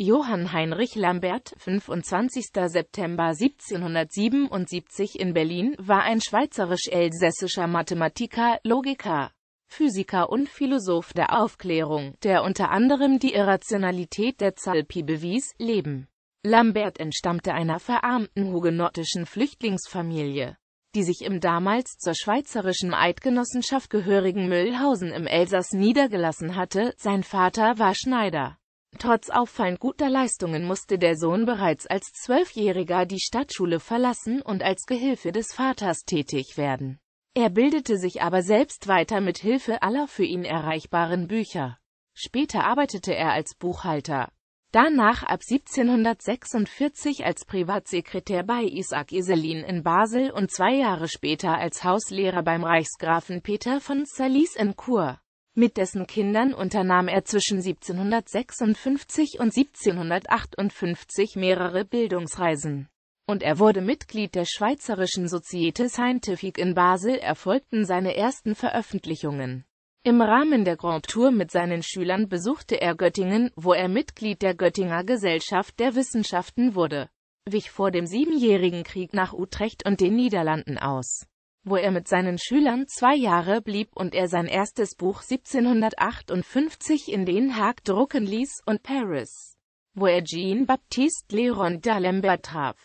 Johann Heinrich Lambert, 25. September 1777 in Berlin, war ein schweizerisch-elsässischer Mathematiker, Logiker, Physiker und Philosoph der Aufklärung, der unter anderem die Irrationalität der Zahl Pi bewies, Leben. Lambert entstammte einer verarmten hugenottischen Flüchtlingsfamilie, die sich im damals zur schweizerischen Eidgenossenschaft gehörigen Mühlhausen im Elsass niedergelassen hatte, sein Vater war Schneider. Trotz auffallend guter Leistungen musste der Sohn bereits als Zwölfjähriger die Stadtschule verlassen und als Gehilfe des Vaters tätig werden. Er bildete sich aber selbst weiter mit Hilfe aller für ihn erreichbaren Bücher. Später arbeitete er als Buchhalter. Danach ab 1746 als Privatsekretär bei Isaac Iselin in Basel und zwei Jahre später als Hauslehrer beim Reichsgrafen Peter von Salis in Chur. Mit dessen Kindern unternahm er zwischen 1756 und 1758 mehrere Bildungsreisen. Und er wurde Mitglied der Schweizerischen Societe Scientifique in Basel erfolgten seine ersten Veröffentlichungen. Im Rahmen der Grand Tour mit seinen Schülern besuchte er Göttingen, wo er Mitglied der Göttinger Gesellschaft der Wissenschaften wurde, wich vor dem Siebenjährigen Krieg nach Utrecht und den Niederlanden aus wo er mit seinen Schülern zwei Jahre blieb und er sein erstes Buch 1758 in Den Haag drucken ließ, und Paris, wo er Jean-Baptiste Léron d'Alembert traf.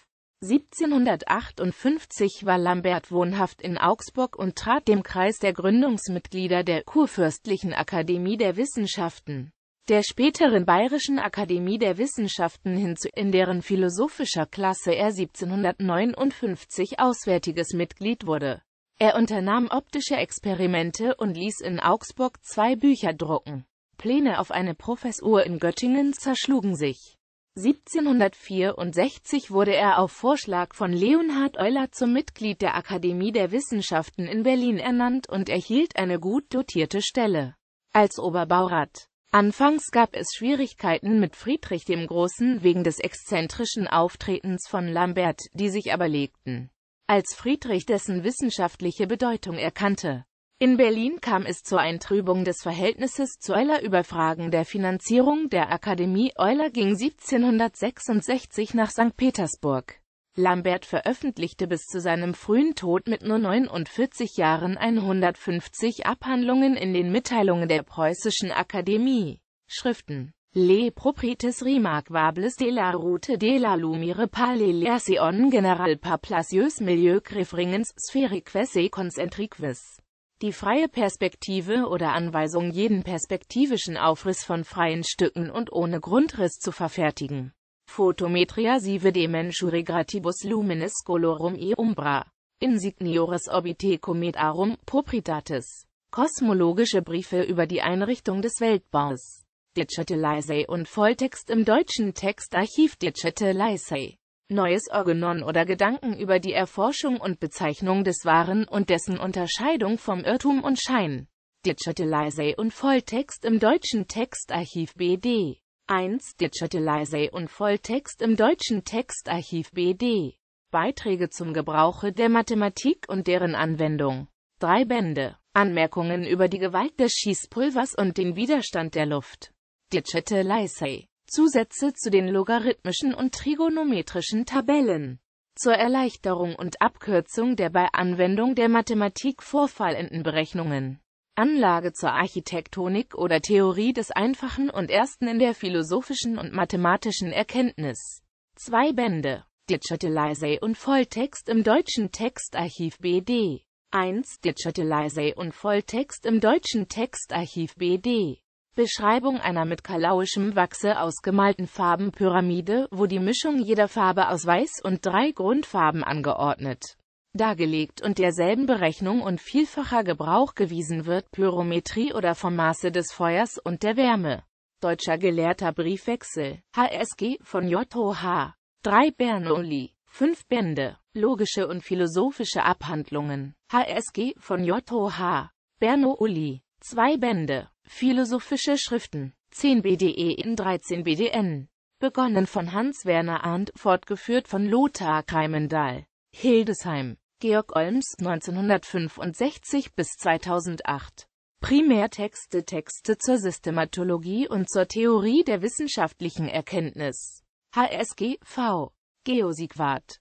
1758 war Lambert wohnhaft in Augsburg und trat dem Kreis der Gründungsmitglieder der Kurfürstlichen Akademie der Wissenschaften, der späteren Bayerischen Akademie der Wissenschaften hinzu, in deren philosophischer Klasse er 1759 auswärtiges Mitglied wurde er unternahm optische Experimente und ließ in Augsburg zwei Bücher drucken. Pläne auf eine Professur in Göttingen zerschlugen sich. 1764 wurde er auf Vorschlag von Leonhard Euler zum Mitglied der Akademie der Wissenschaften in Berlin ernannt und erhielt eine gut dotierte Stelle als Oberbaurat. Anfangs gab es Schwierigkeiten mit Friedrich dem Großen wegen des exzentrischen Auftretens von Lambert, die sich aber legten als Friedrich dessen wissenschaftliche Bedeutung erkannte. In Berlin kam es zur Eintrübung des Verhältnisses zu Euler über Fragen der Finanzierung der Akademie. Euler ging 1766 nach St. Petersburg. Lambert veröffentlichte bis zu seinem frühen Tod mit nur 49 Jahren 150 Abhandlungen in den Mitteilungen der Preußischen Akademie, Schriften Le propriétés remarquables de la route de la lumière pâle en général par placieux milieu réfringens sphériques et concentriques. Die freie Perspektive oder Anweisung jeden perspektivischen Aufriss von freien Stücken und ohne Grundriss zu verfertigen. Photometria sive de mensure gratibus luminis colorum e umbra. Insigniores orbite cometarum proprietatis. Kosmologische Briefe über die Einrichtung des Weltbaus. Digitalisei und Volltext im deutschen Textarchiv Digitalisei. Neues Organon oder Gedanken über die Erforschung und Bezeichnung des Waren und dessen Unterscheidung vom Irrtum und Schein. Digitalisei und Volltext im deutschen Textarchiv BD. 1. Digitalisei und Volltext im deutschen Textarchiv BD. Beiträge zum Gebrauche der Mathematik und deren Anwendung. 3 Bände. Anmerkungen über die Gewalt des Schießpulvers und den Widerstand der Luft. Digitalize. Zusätze zu den logarithmischen und trigonometrischen Tabellen. Zur Erleichterung und Abkürzung der bei Anwendung der Mathematik vorfallenden Berechnungen. Anlage zur Architektonik oder Theorie des Einfachen und Ersten in der philosophischen und mathematischen Erkenntnis. Zwei Bände. Digitalize und Volltext im Deutschen Textarchiv BD. 1. Digitalize und Volltext im Deutschen Textarchiv BD. Beschreibung einer mit kalauischem Wachse ausgemalten Farbenpyramide, wo die Mischung jeder Farbe aus Weiß und drei Grundfarben angeordnet dargelegt und derselben Berechnung und vielfacher Gebrauch gewiesen wird, Pyrometrie oder vom Maße des Feuers und der Wärme. Deutscher Gelehrter Briefwechsel, HSG, von J.O.H. 3 Bernoulli, 5 Bände, Logische und philosophische Abhandlungen, HSG, von J.O.H. Bernoulli, 2 Bände. Philosophische Schriften 10 BDE in 13 BDN. Begonnen von Hans-Werner Arndt, fortgeführt von Lothar Kreimendahl. Hildesheim. Georg Olms 1965 bis 2008. Primärtexte Texte zur Systematologie und zur Theorie der wissenschaftlichen Erkenntnis. HSG, V. Geosigwart.